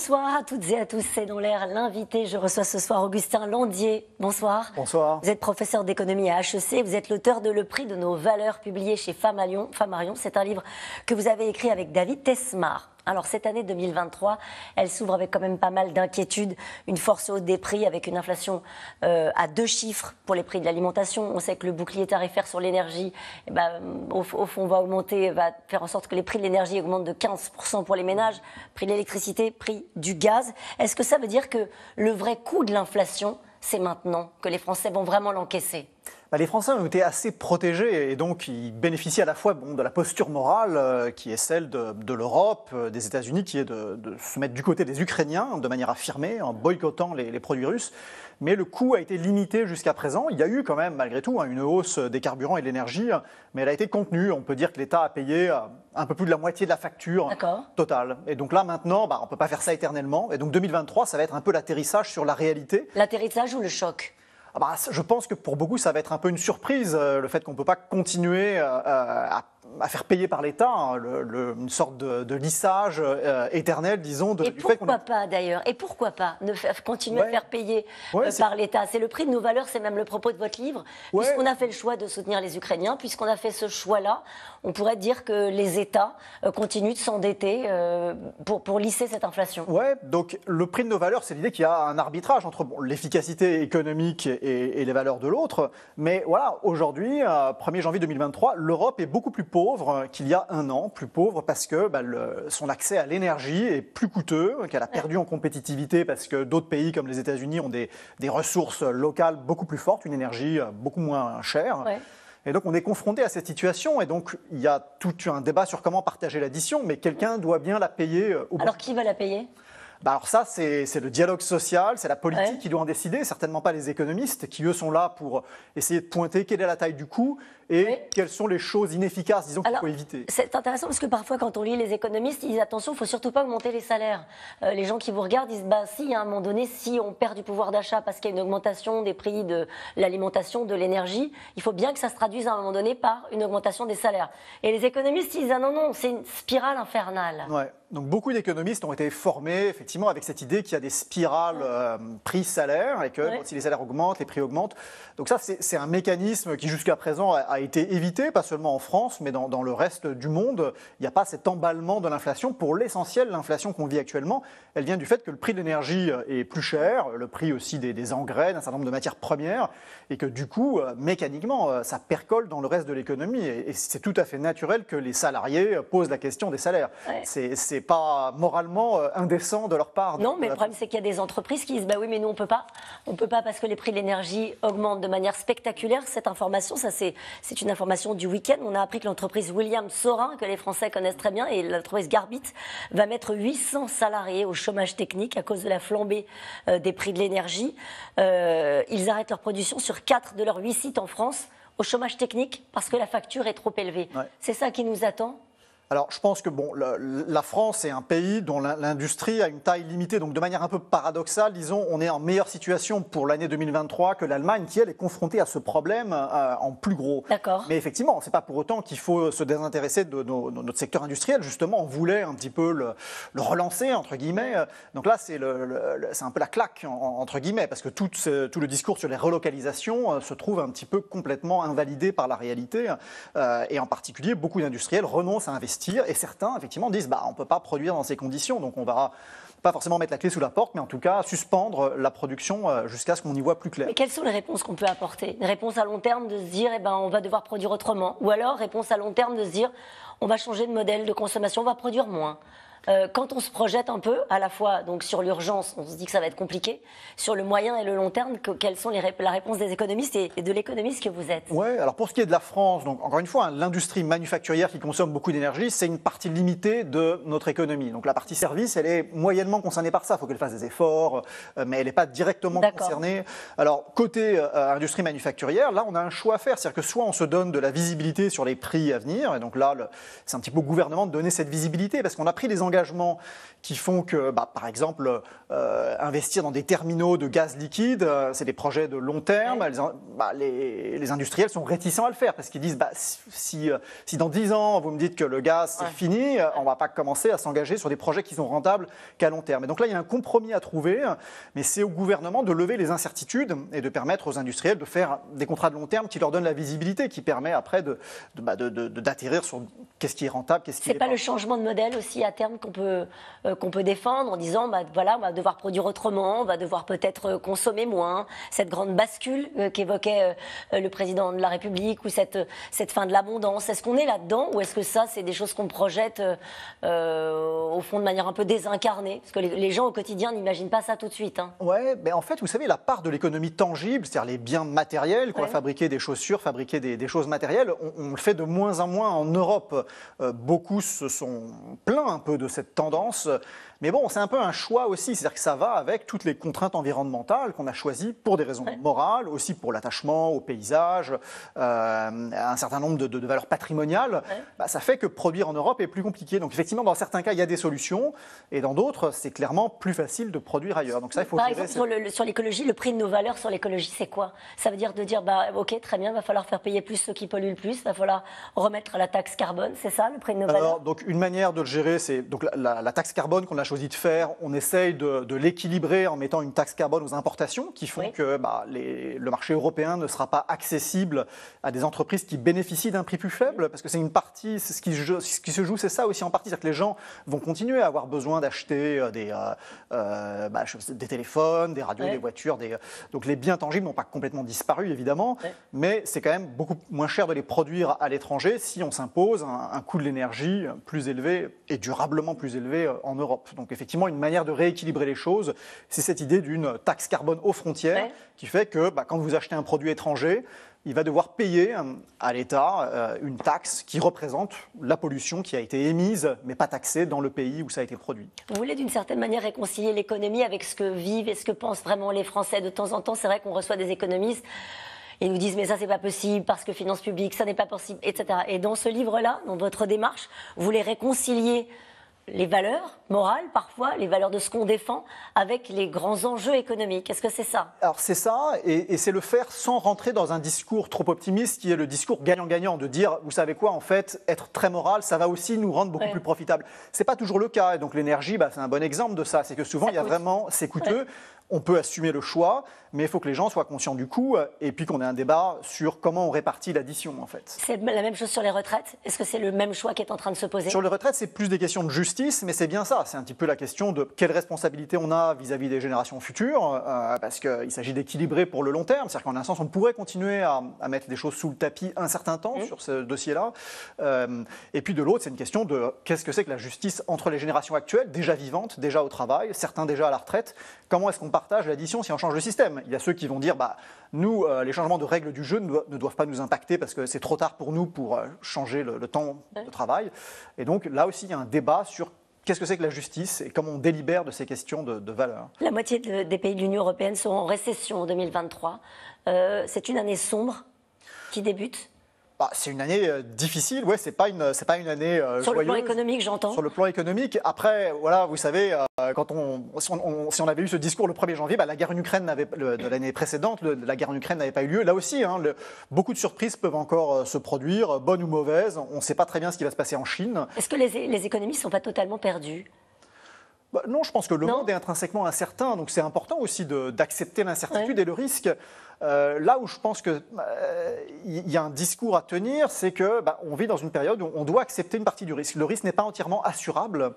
Bonsoir à toutes et à tous, c'est dans l'air l'invité. Je reçois ce soir Augustin Landier. Bonsoir. Bonsoir. Vous êtes professeur d'économie à HEC, vous êtes l'auteur de Le prix de nos valeurs publié chez Flammarion. Flammarion, c'est un livre que vous avez écrit avec David Tesmar. Alors cette année 2023, elle s'ouvre avec quand même pas mal d'inquiétudes, une force haute des prix avec une inflation euh, à deux chiffres pour les prix de l'alimentation. On sait que le bouclier tarifaire sur l'énergie, eh ben, au, au, fond, va augmenter, va faire en sorte que les prix de l'énergie augmentent de 15% pour les ménages, prix de l'électricité, prix du gaz. Est-ce que ça veut dire que le vrai coût de l'inflation, c'est maintenant, que les Français vont vraiment l'encaisser bah, les Français ont été assez protégés et donc ils bénéficient à la fois bon, de la posture morale euh, qui est celle de, l'Europe, euh, des États-Unis, qui est de, se mettre du côté des Ukrainiens de manière affirmée en boycottant les, produits russes. Mais le coût a été limité jusqu'à présent. Il y a eu quand même, malgré tout, hein, une hausse des carburants et de l'énergie, mais elle a été contenue. On peut dire que l'État a payé euh, un peu plus de la moitié de la facture totale. Et donc là, maintenant, bah, on ne peut pas faire ça éternellement. Et donc 2023, ça va être un peu l'atterrissage sur la réalité. L'atterrissage ou le choc ah bah, je pense que pour beaucoup, ça va être un peu une surprise, euh, le fait qu'on ne peut pas continuer euh, euh, à à faire payer par l'État hein, une sorte de, lissage euh, éternel, disons. De, et pourquoi pas d'ailleurs Et pourquoi pas ne faire, continuer de à faire payer euh, par l'État C'est le prix de nos valeurs, c'est même le propos de votre livre. Puisqu'on a fait le choix de soutenir les Ukrainiens, puisqu'on a fait ce choix-là, on pourrait dire que les États euh, continuent de s'endetter pour, pour lisser cette inflation. Ouais, donc le prix de nos valeurs, c'est l'idée qu'il y a un arbitrage entre l'efficacité économique et, et, les valeurs de l'autre. Mais voilà, aujourd'hui, 1er janvier 2023, l'Europe est beaucoup plus pauvre pauvre qu'il y a un an, plus pauvre parce que bah, son accès à l'énergie est plus coûteux, qu'elle a perdu en compétitivité parce que d'autres pays comme les États-Unis ont des, ressources locales beaucoup plus fortes, une énergie euh, beaucoup moins chère. Et donc on est confronté à cette situation et donc il y a tout un débat sur comment partager l'addition, mais quelqu'un doit bien la payer. Au euh, alors qui va la payer bah, alors ça, c'est le dialogue social, c'est la politique qui doit en décider, certainement pas les économistes qui, eux, sont là pour essayer de pointer quelle est la taille du coût, et quelles sont les choses inefficaces, disons, qu'il faut éviter C'est intéressant parce que parfois, quand on lit les économistes, ils disent attention, il ne faut surtout pas augmenter les salaires. Euh, les gens qui vous regardent disent bah, si, à un moment donné, si on perd du pouvoir d'achat parce qu'il y a une augmentation des prix de l'alimentation, de l'énergie, il faut bien que ça se traduise à un moment donné par une augmentation des salaires. Et les économistes, ils disent ah non, non, c'est une spirale infernale. Donc beaucoup d'économistes ont été formés effectivement avec cette idée qu'il y a des spirales euh, prix-salaire et que si les salaires augmentent, les prix augmentent. Donc ça, c'est un mécanisme qui jusqu'à présent a été évité, pas seulement en France, mais dans, dans le reste du monde. Il n'y a pas cet emballement de l'inflation. Pour l'essentiel, l'inflation qu'on vit actuellement, elle vient du fait que le prix de l'énergie est plus cher, le prix aussi des, des engrais, d'un certain nombre de matières premières, et que du coup, euh, mécaniquement, euh, ça percole dans le reste de l'économie. Et, c'est tout à fait naturel que les salariés posent la question des salaires. Ce C'est pas moralement euh, indécent de leur part. Non, mais le problème, c'est qu'il y a des entreprises qui disent bah oui, mais nous, on peut pas. On peut pas parce que les prix de l'énergie augmentent de manière spectaculaire. Cette information, ça c'est c'est une information du week-end. On a appris que l'entreprise William Sorin, que les Français connaissent très bien, et l'entreprise Garbit, va mettre 800 salariés au chômage technique à cause de la flambée euh, des prix de l'énergie. Euh, ils arrêtent leur production sur 4 de leurs 8 sites en France au chômage technique parce que la facture est trop élevée. C'est ça qui nous attend alors, je pense que bon, la France est un pays dont l'industrie a une taille limitée, donc de manière un peu paradoxale, disons, on est en meilleure situation pour l'année 2023 que l'Allemagne, qui elle est confrontée à ce problème euh, en plus gros. D'accord. Mais effectivement, n'est pas pour autant qu'il faut se désintéresser de, notre secteur industriel. Justement, on voulait un petit peu le, relancer entre guillemets. Donc là, c'est un peu la claque entre guillemets, parce que tout, tout le discours sur les relocalisations euh, se trouve un petit peu complètement invalidé par la réalité, euh, et en particulier, beaucoup d'industriels renoncent à investir et certains, effectivement, disent bah, on ne peut pas produire dans ces conditions, donc on va pas forcément mettre la clé sous la porte, mais en tout cas suspendre euh, la production euh, jusqu'à ce qu'on y voit plus clair. quelles sont les réponses qu'on peut apporter Réponse réponses à long terme de se dire eh ben, on va devoir produire autrement, ou alors réponse à long terme de se dire on va changer de modèle de consommation, on va produire moins, euh, quand on se projette un peu, à la fois donc sur l'urgence, on se dit que ça va être compliqué, sur le moyen et le long terme, quelles sont les la réponse des économistes et, de l'économiste que vous êtes Oui, alors pour ce qui est de la France, donc encore une fois, hein, l'industrie manufacturière qui consomme beaucoup d'énergie, c'est une partie limitée de notre économie. Donc la partie service, elle est moyennement concernée par ça. Il faut qu'elle fasse des efforts, euh, mais elle n'est pas directement concernée. Alors côté euh, industrie manufacturière, là on a un choix à faire, c'est-à-dire que soit on se donne de la visibilité sur les prix à venir, et donc là c'est un petit peu au gouvernement de donner cette visibilité parce qu'on a pris des engagements qui font que, bah, par exemple, euh, investir dans des terminaux de gaz liquide, euh, c'est des projets de long terme. Bah, les, industriels sont réticents à le faire parce qu'ils disent bah, si, si, euh, dans 10 ans, vous me dites que le gaz, c'est fini, on ne va pas commencer à s'engager sur des projets qui sont rentables qu'à long terme. Et donc là, il y a un compromis à trouver, mais c'est au gouvernement de lever les incertitudes et de permettre aux industriels de faire des contrats de long terme qui leur donnent la visibilité, qui permet après d'atterrir de, sur qu'est-ce qui est rentable, qu'est-ce qui est. C'est pas le changement de modèle aussi à terme qu'on peut, euh, qu'on peut défendre en disant bah, voilà, on va devoir produire autrement, on va devoir peut-être euh, consommer moins, cette grande bascule euh, qu'évoquait le président de la République ou cette, cette fin de l'abondance. Est-ce qu'on est là-dedans ou est-ce que ça, c'est des choses qu'on projette au fond de manière un peu désincarnée Parce que les, gens au quotidien n'imaginent pas ça tout de suite. Hein. Ouais, mais en fait, vous savez, la part de l'économie tangible, c'est-à-dire les biens matériels, quoi, va fabriquer des chaussures, fabriquer des, des choses matérielles, on, on, le fait de moins en moins en Europe. beaucoup se sont plaints un peu de cette tendance. Mais bon, c'est un peu un choix aussi, c'est-à-dire que ça va avec toutes les contraintes environnementales qu'on a choisies pour des raisons morales, aussi pour l'attachement au paysage, euh, un certain nombre de, valeurs patrimoniales. Bah, ça fait que produire en Europe est plus compliqué. Donc effectivement, dans certains cas, il y a des solutions, et dans d'autres, c'est clairement plus facile de produire ailleurs. Donc ça, il faut. Par exemple, sur l'écologie, le, prix de nos valeurs sur l'écologie, c'est quoi Ça veut dire de dire, bah, ok, très bien, va falloir faire payer plus ceux qui polluent le plus, va falloir remettre la taxe carbone, c'est ça le prix de nos Alors, valeurs Donc une manière de le gérer, c'est la, taxe carbone qu'on a choisi de faire, on essaye de, l'équilibrer en mettant une taxe carbone aux importations qui font que bah, le marché européen ne sera pas accessible à des entreprises qui bénéficient d'un prix plus faible, parce que c'est une partie, ce qui, se joue, c'est ça aussi en partie, c'est-à-dire que les gens vont continuer à avoir besoin d'acheter euh, euh, euh, bah, des, téléphones, des radios, des voitures, donc les biens tangibles n'ont pas complètement disparu évidemment, mais c'est quand même beaucoup moins cher de les produire à l'étranger si on s'impose un coût de l'énergie plus élevé et durablement plus élevé euh, en Europe. Donc effectivement, une manière de rééquilibrer les choses, c'est cette idée d'une taxe carbone aux frontières qui fait que bah, quand vous achetez un produit étranger, il va devoir payer euh, à l'État euh, une taxe qui représente la pollution qui a été émise, mais pas taxée dans le pays où ça a été produit. Vous voulez d'une certaine manière réconcilier l'économie avec ce que vivent et ce que pensent vraiment les Français. De temps en temps, c'est vrai qu'on reçoit des économistes. Ils nous disent mais ça c'est pas possible parce que finances publiques ça n'est pas possible etc. Et dans ce livre là, dans votre démarche, vous voulez réconcilier les valeurs morales, parfois, les valeurs de ce qu'on défend, avec les grands enjeux économiques. Est-ce que c'est ça Alors c'est ça, et, c'est le faire sans rentrer dans un discours trop optimiste, qui est le discours gagnant-gagnant, de dire, vous savez quoi, en fait, être très moral, ça va aussi nous rendre beaucoup plus profitables. Ce n'est pas toujours le cas, et donc l'énergie, bah, c'est un bon exemple de ça. C'est que souvent, il y a vraiment, c'est coûteux on peut assumer le choix, mais il faut que les gens soient conscients du coût euh, et puis qu'on ait un débat sur comment on répartit l'addition en fait. C'est la même chose sur les retraites Est-ce que c'est le même choix qui est en train de se poser Sur les retraites, c'est plus des questions de justice, mais c'est bien ça. C'est un petit peu la question de quelle responsabilité on a vis-à-vis des générations futures, euh, parce qu'il s'agit d'équilibrer pour le long terme. C'est-à-dire qu'en un sens, on pourrait continuer à, mettre des choses sous le tapis un certain temps mmh. sur ce dossier-là. Euh, et puis de l'autre, c'est une question de qu'est-ce que c'est que la justice entre les générations actuelles, déjà vivantes, déjà au travail, certains déjà à la retraite. Comment est-ce qu'on partage, l'addition, si on change de système. Il y a ceux qui vont dire, bah, nous, euh, les changements de règles du jeu ne, doivent pas nous impacter parce que c'est trop tard pour nous pour euh, changer le, temps de travail. Et donc là aussi, il y a un débat sur Qu'est-ce que c'est que la justice et comment on délibère de ces questions de, valeur La moitié des pays de l'Union européenne sont en récession en 2023. Euh, c'est une année sombre qui débute bah, c'est une année euh, difficile, ouais, c'est pas une, c'est pas une année joyeuse. Sur le plan économique, j'entends. Sur le plan économique, après, voilà, vous savez, euh, si on, avait eu ce discours le 1er janvier, bah, la guerre en Ukraine n'avait, de l'année précédente, la guerre en Ukraine n'avait pas eu lieu. Là aussi, hein, beaucoup de surprises peuvent encore euh, se produire, bonnes ou mauvaises. On ne sait pas très bien ce qui va se passer en Chine. Est-ce que les, économies ne sont pas totalement perdues bah, non, je pense que le monde est intrinsèquement incertain, donc c'est important aussi d'accepter l'incertitude et le risque. Euh, là où je pense qu'il euh, y a un discours à tenir, c'est que bah, on vit dans une période où on doit accepter une partie du risque. Le risque n'est pas entièrement assurable,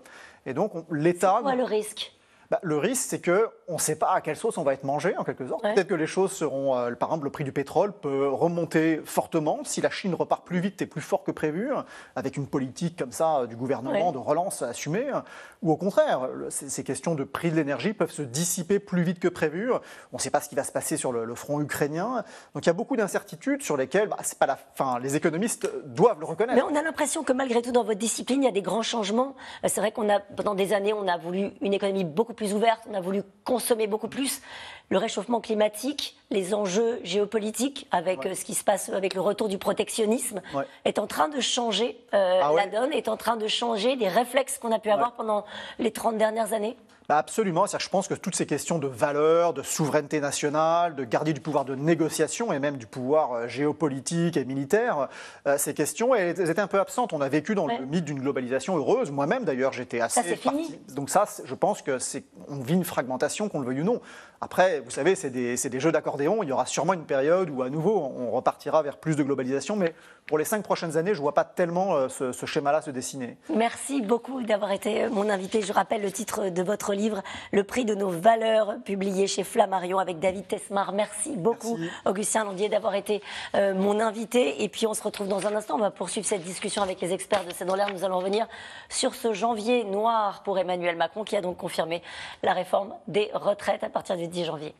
et donc l'État. le risque bah, le risque, c'est qu'on ne sait pas à quelle sauce on va être mangé, en quelques sorte. Peut-être que les choses seront, euh, par exemple, le prix du pétrole peut remonter fortement si la Chine repart plus vite et plus fort que prévu, avec une politique comme ça euh, du gouvernement de relance assumée, euh, ou au contraire, ces, questions de prix de l'énergie peuvent se dissiper plus vite que prévu. On ne sait pas ce qui va se passer sur le, front ukrainien. Donc il y a beaucoup d'incertitudes sur lesquelles bah, c'est pas la fin. Les économistes doivent le reconnaître. Mais on a l'impression que malgré tout, dans votre discipline, il y a des grands changements. C'est vrai qu'on a, pendant des années, on a voulu une économie beaucoup plus plus ouverte, on a voulu consommer beaucoup plus. Le réchauffement climatique, les enjeux géopolitiques, avec euh, ce qui se passe avec le retour du protectionnisme, est en train de changer euh, ah la donne, est en train de changer les réflexes qu'on a pu avoir pendant les 30 dernières années bah, absolument. je pense que toutes ces questions de valeur, de souveraineté nationale, de garder du pouvoir de négociation et même du pouvoir euh, géopolitique et militaire, euh, ces questions, elles, étaient un peu absentes. On a vécu dans le mythe d'une globalisation heureuse. Moi-même, d'ailleurs, j'étais assez. Ça, parti... Donc, ça, je pense que c'est, vit une fragmentation, qu'on le veuille ou non. Après, vous savez, c'est des, jeux d'accordéon. Il y aura sûrement une période où, à nouveau, on repartira vers plus de globalisation. Mais pour les cinq prochaines années, je ne vois pas tellement euh, ce schéma-là se dessiner. Merci beaucoup d'avoir été mon invité. Je rappelle le titre de votre livre Le prix de nos valeurs, publié chez Flammarion avec David Tesmar. Merci beaucoup, Augustin Landier, d'avoir été euh, mon invité. Et puis on se retrouve dans un instant. On va poursuivre cette discussion avec les experts de C'est dans l'air. Nous allons revenir sur ce janvier noir pour Emmanuel Macron qui a donc confirmé la réforme des retraites à partir du 10 janvier.